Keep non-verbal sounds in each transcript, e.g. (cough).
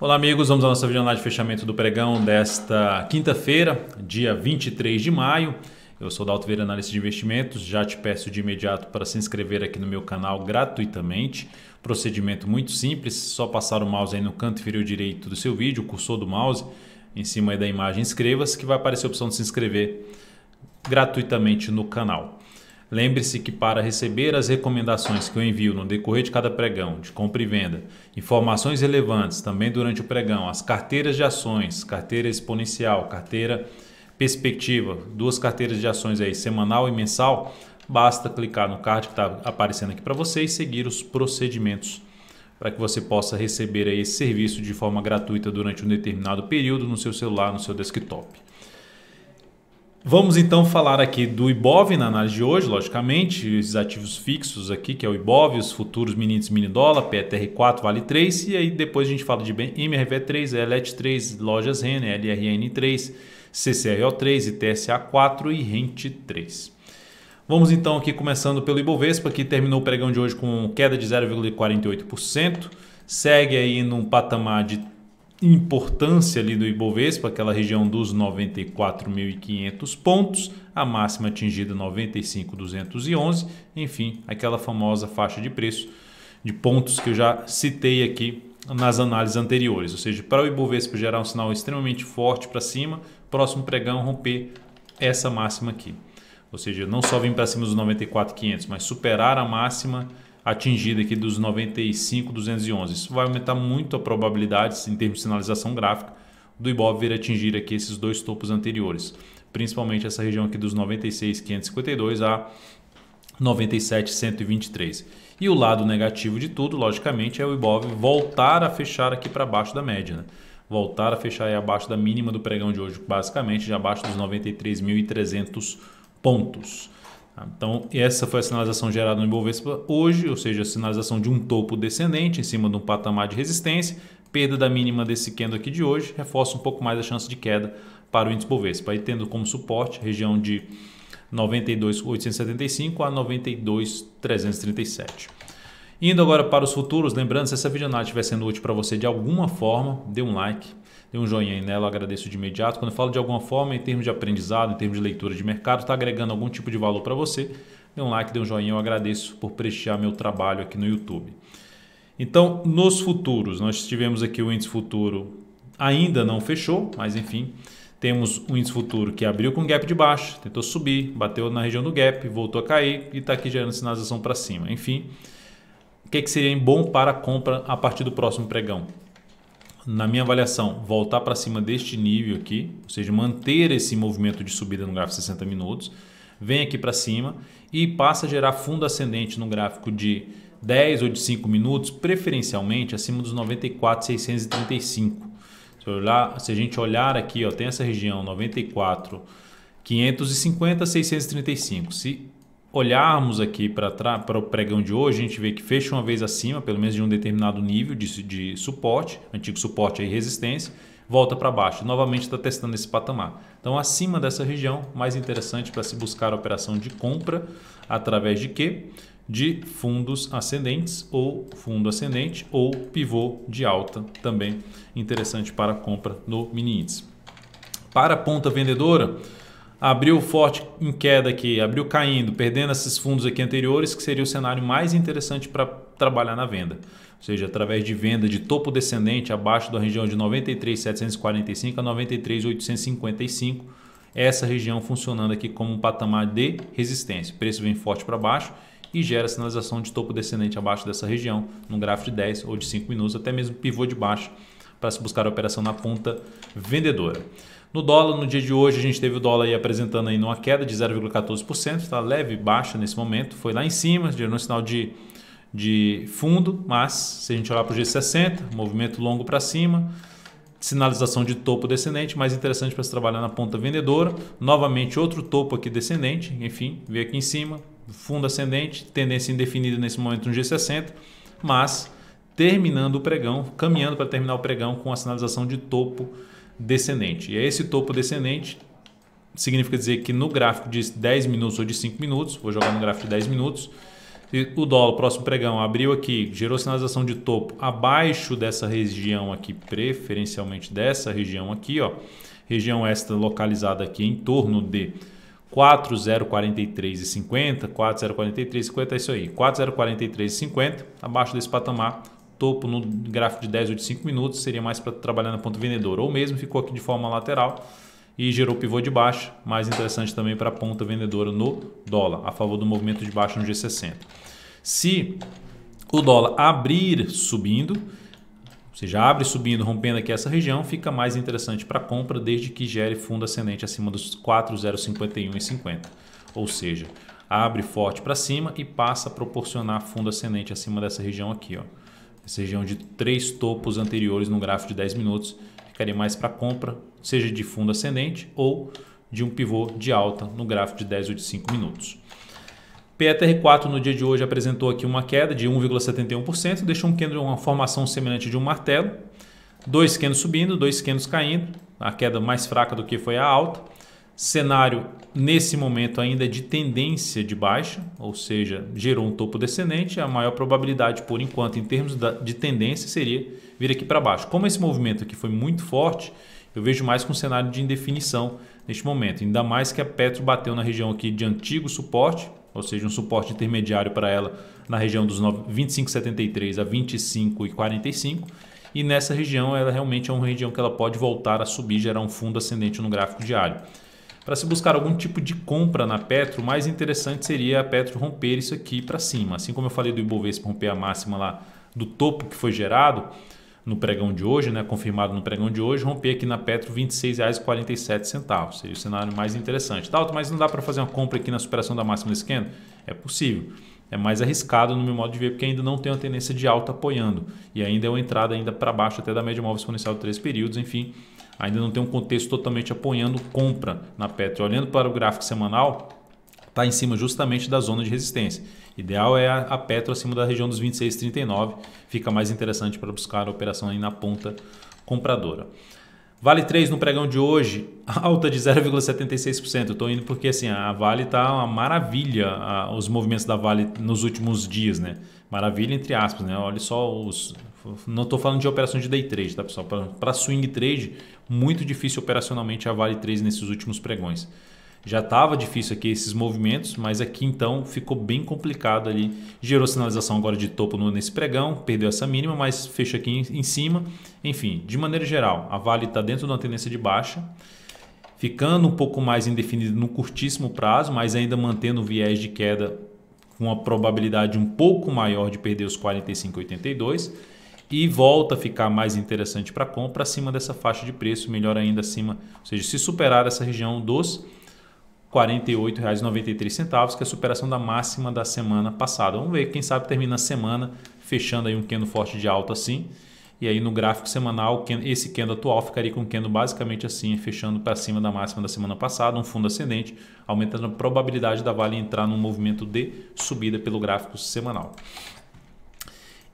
Olá, amigos. Vamos à nossa videonada de fechamento do pregão desta quinta-feira, dia 23 de maio. Eu sou Dalto Vieira, analista de investimentos. Já te peço de imediato para se inscrever aqui no meu canal gratuitamente. Procedimento muito simples, só passar o mouse aí no canto inferior direito do seu vídeo, o cursor do mouse, em cima da imagem inscreva-se, que vai aparecer a opção de se inscrever gratuitamente no canal. Lembre-se que para receber as recomendações que eu envio no decorrer de cada pregão, de compra e venda, informações relevantes também durante o pregão, as carteiras de ações, carteira exponencial, carteira perspectiva, duas carteiras de ações aí, semanal e mensal, basta clicar no card que está aparecendo aqui para você e seguir os procedimentos para que você possa receber aí esse serviço de forma gratuita durante um determinado período no seu celular, no seu desktop. Vamos então falar aqui do IBOV na análise de hoje, logicamente, esses ativos fixos aqui, que é o IBOV, os futuros mini mini dólar, PTR4, Vale 3, e aí depois a gente fala de MRV3, ELET3, Lojas REN, LRN3, CCRO3, ITSA4 e RENT3. Vamos então aqui começando pelo Ibovespa, que terminou o pregão de hoje com queda de 0,48%, segue aí num patamar de importância ali do Ibovespa, aquela região dos 94.500 pontos, a máxima atingida 95.211, enfim, aquela famosa faixa de preço de pontos que eu já citei aqui nas análises anteriores. Ou seja, para o Ibovespa gerar um sinal extremamente forte para cima, próximo pregão romper essa máxima aqui. Ou seja, não só vir para cima dos 94.500, mas superar a máxima atingida aqui dos 95, 211. Isso vai aumentar muito a probabilidade, em termos de sinalização gráfica, do Ibov vir atingir aqui esses dois topos anteriores, principalmente essa região aqui dos 96,552 a 97,123. E o lado negativo de tudo, logicamente, é o Ibov voltar a fechar aqui para baixo da média, né? voltar a fechar aí abaixo da mínima do pregão de hoje, basicamente já abaixo dos 93.300 pontos. Então, essa foi a sinalização gerada no Ibovespa hoje, ou seja, a sinalização de um topo descendente em cima de um patamar de resistência. Perda da mínima desse candle aqui de hoje reforça um pouco mais a chance de queda para o índice Bovespa, aí tendo como suporte região de 92.875 a 92.337. Indo agora para os futuros, lembrando, se essa videoanálise estiver sendo útil para você de alguma forma, dê um like Dê um joinha aí nela, agradeço de imediato. Quando eu falo de alguma forma, em termos de aprendizado, em termos de leitura de mercado, está agregando algum tipo de valor para você, dê um like, dê um joinha, eu agradeço por prestigiar meu trabalho aqui no YouTube. Então, nos futuros, nós tivemos aqui o índice futuro ainda não fechou, mas enfim, temos um índice futuro que abriu com gap de baixo, tentou subir, bateu na região do gap, voltou a cair e está aqui gerando sinalização para cima. Enfim, o que, é que seria bom para a compra a partir do próximo pregão? na minha avaliação, voltar para cima deste nível aqui, ou seja, manter esse movimento de subida no gráfico de 60 minutos, vem aqui para cima e passa a gerar fundo ascendente no gráfico de 10 ou de 5 minutos, preferencialmente acima dos 94,635. Se, se a gente olhar aqui, ó, tem essa região 94, 635. Se olharmos aqui para o pregão de hoje, a gente vê que fecha uma vez acima, pelo menos de um determinado nível de, de suporte, antigo suporte e resistência, volta para baixo. Novamente está testando esse patamar. Então, acima dessa região, mais interessante para se buscar a operação de compra através de quê? De fundos ascendentes ou fundo ascendente ou pivô de alta, também interessante para compra no mini índice. Para a ponta vendedora, abriu forte em queda aqui, abriu caindo, perdendo esses fundos aqui anteriores, que seria o cenário mais interessante para trabalhar na venda. Ou seja, através de venda de topo descendente abaixo da região de 93,745 a 93,855, essa região funcionando aqui como um patamar de resistência. O preço vem forte para baixo e gera sinalização de topo descendente abaixo dessa região, num gráfico de 10 ou de 5 minutos, até mesmo pivô de baixo, para se buscar a operação na ponta vendedora. No dólar, no dia de hoje, a gente teve o dólar aí apresentando aí uma queda de 0,14%, está leve baixa nesse momento, foi lá em cima, gerou um sinal de, de fundo, mas se a gente olhar para o G60, movimento longo para cima, sinalização de topo descendente, mais interessante para se trabalhar na ponta vendedora, novamente outro topo aqui descendente, enfim, veio aqui em cima, fundo ascendente, tendência indefinida nesse momento no G60, mas terminando o pregão, caminhando para terminar o pregão com a sinalização de topo descendente descendente. E é esse topo descendente significa dizer que no gráfico de 10 minutos ou de 5 minutos, vou jogar no gráfico de 10 minutos, o dólar, próximo pregão, abriu aqui, gerou sinalização de topo abaixo dessa região aqui, preferencialmente dessa região aqui, ó. Região esta localizada aqui em torno de 4043,50, 4043,50 é isso aí, 4043,50, abaixo desse patamar, topo no gráfico de 10 ou de 5 minutos, seria mais para trabalhar no ponto vendedor. Ou mesmo ficou aqui de forma lateral e gerou pivô de baixa, mais interessante também para a ponta vendedora no dólar, a favor do movimento de baixa no G60. Se o dólar abrir subindo, ou seja, abre subindo, rompendo aqui essa região, fica mais interessante para compra desde que gere fundo ascendente acima dos 4,051,50. Ou seja, abre forte para cima e passa a proporcionar fundo ascendente acima dessa região aqui, ó. Essa região de três topos anteriores no gráfico de 10 minutos ficaria mais para compra, seja de fundo ascendente ou de um pivô de alta no gráfico de 10 ou de 5 minutos. PETR4 no dia de hoje apresentou aqui uma queda de 1,71%, deixou um candle uma formação semelhante de um martelo, dois candles subindo, dois candles caindo, a queda mais fraca do que foi a alta. Cenário nesse momento ainda é de tendência de baixa, ou seja, gerou um topo descendente, a maior probabilidade por enquanto em termos de tendência seria vir aqui para baixo. Como esse movimento aqui foi muito forte, eu vejo mais com um cenário de indefinição neste momento, ainda mais que a Petro bateu na região aqui de antigo suporte, ou seja, um suporte intermediário para ela na região dos 25,73 a 25,45 e nessa região ela realmente é uma região que ela pode voltar a subir, gerar um fundo ascendente no gráfico diário. Para se buscar algum tipo de compra na Petro, o mais interessante seria a Petro romper isso aqui para cima. Assim como eu falei do Ibovespa romper a máxima lá do topo que foi gerado no pregão de hoje, né, confirmado no pregão de hoje, romper aqui na Petro R$ 26,47. Seria o cenário mais interessante. Tá, mas não dá para fazer uma compra aqui na superação da máxima nesse candle? É possível. É mais arriscado no meu modo de ver, porque ainda não tem uma tendência de alta apoiando. E ainda é uma entrada ainda para baixo até da média móvel exponencial de três períodos, enfim ainda não tem um contexto totalmente apoiando compra na Petro. Olhando para o gráfico semanal, está em cima justamente da zona de resistência. Ideal é a, Petro acima da região dos 26,39, fica mais interessante para buscar a operação aí na ponta compradora. Vale 3 no pregão de hoje, (laughs) alta de 0,76%. Estou indo porque assim, a Vale está uma maravilha, a, os movimentos da Vale nos últimos dias, né? Maravilha entre aspas, né? Olha só os, não estou falando de operações de day trade, tá pessoal? Para swing trade, muito difícil operacionalmente a Vale 3 nesses últimos pregões. Já estava difícil aqui esses movimentos, mas aqui então ficou bem complicado ali. Gerou sinalização agora de topo nesse pregão, perdeu essa mínima, mas fecha aqui em cima. Enfim, de maneira geral, a Vale está dentro de uma tendência de baixa, ficando um pouco mais indefinida no curtíssimo prazo, mas ainda mantendo o viés de queda com uma probabilidade um pouco maior de perder os 45,82 e volta a ficar mais interessante para compra acima dessa faixa de preço, melhor ainda acima, ou seja, se superar essa região dos R$ 48,93, que é a superação da máxima da semana passada. Vamos ver, quem sabe termina a semana fechando aí um candle forte de alta assim. E aí no gráfico semanal, esse candle atual ficaria com o candle basicamente assim, fechando para cima da máxima da semana passada, um fundo ascendente, aumentando a probabilidade da Vale entrar num movimento de subida pelo gráfico semanal.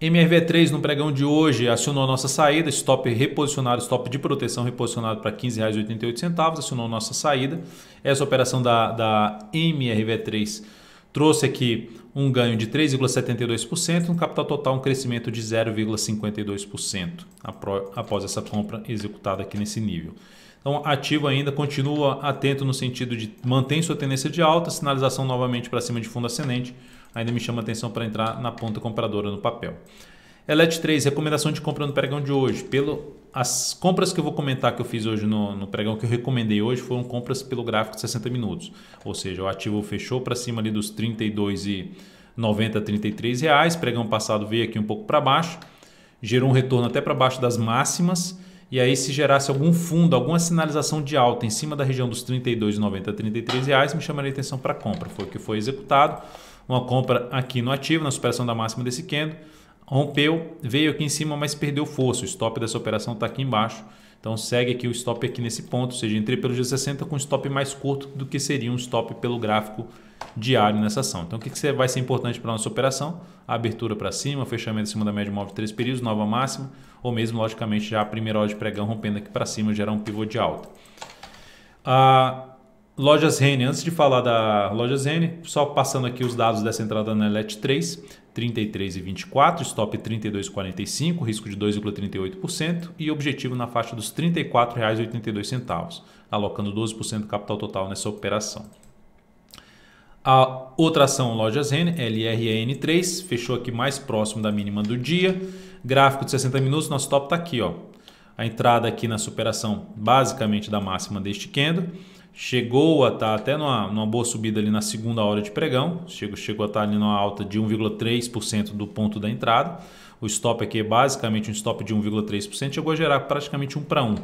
MRV3 no pregão de hoje acionou nossa saída, stop reposicionado, stop de proteção reposicionado para R$ 15,88, acionou nossa saída. Essa operação da, da MRV3 trouxe aqui um ganho de 3,72%, no capital total um crescimento de 0,52% após essa compra executada aqui nesse nível. Então, ativo ainda, continua atento no sentido de manter sua tendência de alta, sinalização novamente para cima de fundo ascendente, ainda me chama atenção para entrar na ponta compradora no papel. Elet 3, recomendação de compra no pregão de hoje. Pelo, as compras que eu vou comentar que eu fiz hoje no, no pregão, que eu recomendei hoje, foram compras pelo gráfico de 60 minutos. Ou seja, o ativo fechou para cima ali dos R$ 32,90, 33 reais. Pregão passado veio aqui um pouco para baixo, gerou um retorno até para baixo das máximas. E aí, se gerasse algum fundo, alguma sinalização de alta em cima da região dos 32,90 a 33 reais, me chamaria atenção para compra. Foi o que foi executado uma compra aqui no ativo, na superação da máxima desse candle, rompeu, veio aqui em cima, mas perdeu força. O stop dessa operação está aqui embaixo. Então segue aqui o stop aqui nesse ponto, ou seja, entrei pelo G60 com stop mais curto do que seria um stop pelo gráfico diário nessa ação. Então o que, que vai ser importante para a nossa operação? A abertura para cima, fechamento acima da média móvel de 3 períodos, nova máxima, ou mesmo, logicamente, já a primeira hora de pregão rompendo aqui para cima, gerar um pivô de alta. Ah, Lojas Rene, antes de falar da Lojas Rene, só passando aqui os dados dessa entrada na LET 3, 33,24, e stop 32,45, risco de 2,38% e objetivo na faixa dos R$ 34,82, alocando 12% do capital total nessa operação. A outra ação Lojas Rene, LRN3, fechou aqui mais próximo da mínima do dia. Gráfico de 60 minutos, nosso stop está aqui. Ó. A entrada aqui na superação basicamente da máxima deste candle chegou a estar tá até numa, numa boa subida ali na segunda hora de pregão, chegou, chegou a estar tá ali numa alta de 1,3% do ponto da entrada. O stop aqui é basicamente um stop de 1,3%, chegou a gerar praticamente 1 para 1.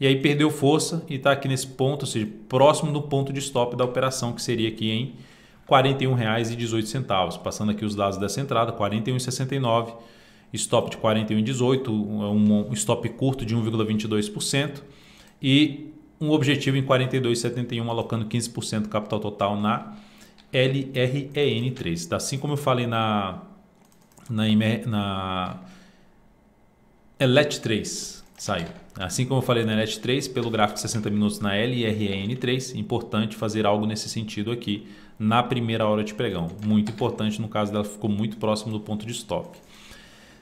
E aí perdeu força e está aqui nesse ponto, ou seja, próximo do ponto de stop da operação, que seria aqui em R$ 41,18. Passando aqui os dados dessa entrada, R$ 41,69, stop de 41,18, um stop curto de 1,22%. E um objetivo em 42,71, alocando 15% do capital total na LREN3. Tá, assim como eu falei na, na, na ELET3, saiu. Assim como eu falei na ELET3, pelo gráfico de 60 minutos na LREN3, importante fazer algo nesse sentido aqui na primeira hora de pregão. Muito importante, no caso dela ficou muito próximo do ponto de stop.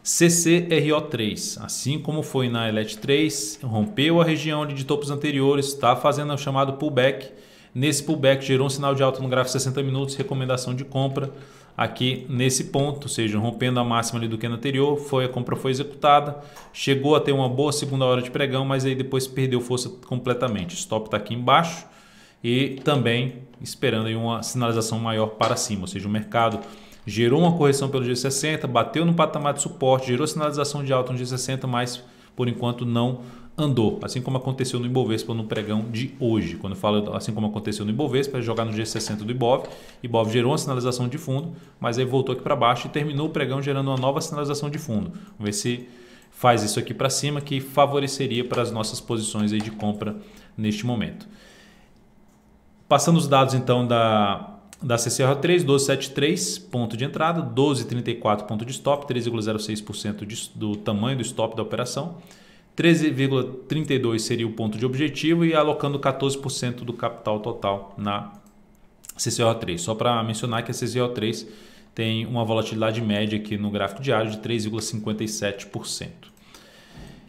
CCRO3. Assim como foi na ELET3, rompeu a região de topos anteriores, está fazendo o chamado pullback. Nesse pullback gerou um sinal de alta no gráfico 60 minutos, recomendação de compra aqui nesse ponto, ou seja, rompendo a máxima ali do que no é anterior, foi a compra foi executada, chegou a ter uma boa segunda hora de pregão, mas aí depois perdeu força completamente. stop está aqui embaixo e também esperando uma sinalização maior para cima, ou seja, o mercado gerou uma correção pelo G60, bateu no patamar de suporte, gerou sinalização de alta no G60, mas por enquanto não andou, assim como aconteceu no Ibovespa no pregão de hoje. Quando eu falo assim como aconteceu no Ibovespa, é jogar no G60 do Ibov, Ibov gerou uma sinalização de fundo, mas aí voltou aqui para baixo e terminou o pregão gerando uma nova sinalização de fundo. Vamos ver se faz isso aqui para cima que favoreceria para as nossas posições aí de compra neste momento. Passando os dados então da da CCR3, 1273, ponto de entrada, 1234, ponto de stop, 13,06% do tamanho do stop da operação, 13,32 seria o ponto de objetivo e alocando 14% do capital total na ccr 3 Só para mencionar que a ccr 3 tem uma volatilidade média aqui no gráfico diário de 3,57%.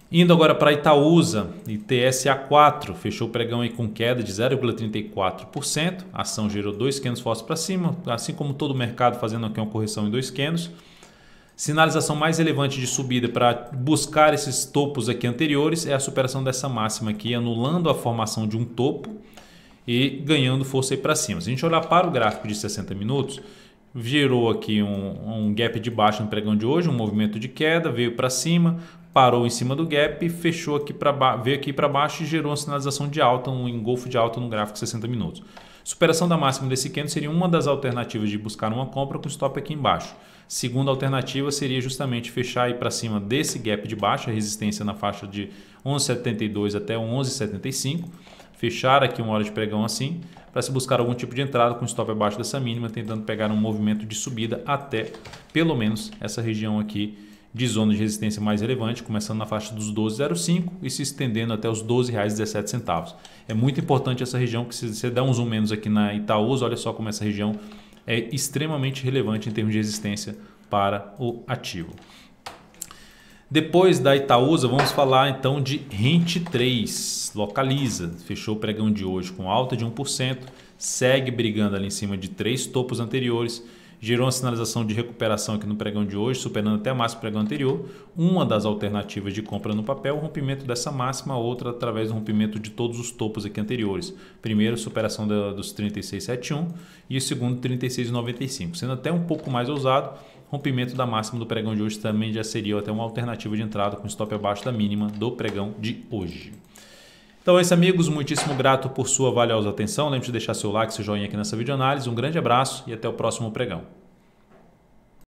Indo agora para Itaúsa, ITSA 4 fechou o pregão aí com queda de 0,34%. A ação gerou dois quenos fortes para cima, assim como todo o mercado fazendo aqui uma correção em dois quenos. Sinalização mais relevante de subida para buscar esses topos aqui anteriores é a superação dessa máxima aqui, anulando a formação de um topo e ganhando força aí para cima. Se a gente olhar para o gráfico de 60 minutos, gerou aqui um, um, gap de baixo no pregão de hoje, um movimento de queda, veio para cima, parou em cima do gap, fechou aqui para veio aqui para baixo e gerou uma sinalização de alta, um engolfo de alta no gráfico de 60 minutos. Superação da máxima desse candle seria uma das alternativas de buscar uma compra com stop aqui embaixo. Segunda alternativa seria justamente fechar e para cima desse gap de baixa, resistência na faixa de 11,72 até 11,75 fechar aqui uma hora de pregão assim, para se buscar algum tipo de entrada com stop abaixo dessa mínima, tentando pegar um movimento de subida até pelo menos essa região aqui de zona de resistência mais relevante, começando na faixa dos 12,05 e se estendendo até os R$ 12,17. É muito importante essa região, que se você der um zoom menos aqui na Itaúsa, olha só como essa região é extremamente relevante em termos de resistência para o ativo. Depois da Itaúsa, vamos falar então de Rente 3. Localiza, fechou o pregão de hoje com alta de 1%, segue brigando ali em cima de três topos anteriores gerou uma sinalização de recuperação aqui no pregão de hoje, superando até a máxima do pregão anterior. Uma das alternativas de compra no papel, o rompimento dessa máxima, outra através do rompimento de todos os topos aqui anteriores. Primeiro, superação da, dos 36,71 e o segundo, 36,95. Sendo até um pouco mais ousado, rompimento da máxima do pregão de hoje também já seria até uma alternativa de entrada com stop abaixo da mínima do pregão de hoje. Então é isso, amigos. Muitíssimo grato por sua valiosa atenção. Lembre-se de deixar seu like, seu joinha aqui nessa videoanálise. Um grande abraço e até o próximo pregão.